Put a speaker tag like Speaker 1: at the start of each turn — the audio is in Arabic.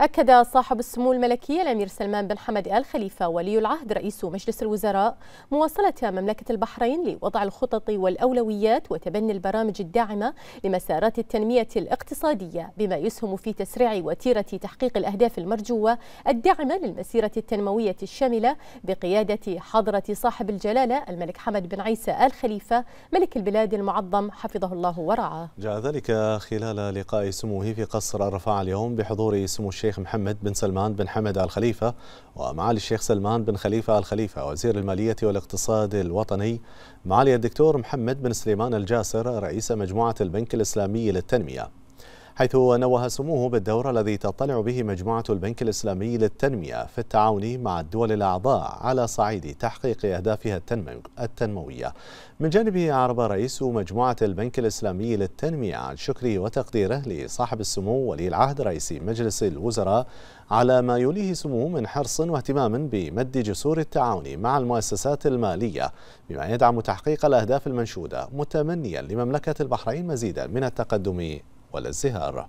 Speaker 1: أكد صاحب السمو الملكي الأمير سلمان بن حمد آل خليفة ولي العهد رئيس مجلس الوزراء مواصلة مملكة البحرين لوضع الخطط والأولويات وتبني البرامج الداعمة لمسارات التنمية الاقتصادية بما يسهم في تسريع وتيرة تحقيق الأهداف المرجوة الداعمة للمسيرة التنموية الشاملة بقيادة حضرة صاحب الجلالة الملك حمد بن عيسى آل خليفة ملك البلاد المعظم حفظه الله ورعاه
Speaker 2: جاء ذلك خلال لقاء سموه في قصر الرفاع اليوم بحضور سمو الشيخ الشيخ محمد بن سلمان بن حمد آل خليفة ومعالي الشيخ سلمان بن خليفة آل خليفة وزير المالية والاقتصاد الوطني معالي الدكتور محمد بن سليمان الجاسر رئيس مجموعة البنك الإسلامي للتنمية حيث نوه سموه بالدور الذي تطلع به مجموعة البنك الإسلامي للتنمية في التعاون مع الدول الأعضاء على صعيد تحقيق أهدافها التنموية من جانبه أعرب رئيس مجموعة البنك الإسلامي للتنمية عن شكره وتقديره لصاحب السمو ولي العهد رئيس مجلس الوزراء على ما يوليه سموه من حرص واهتمام بمد جسور التعاون مع المؤسسات المالية بما يدعم تحقيق الأهداف المنشودة متمنيا لمملكة البحرين مزيدا من التقدم والازدهار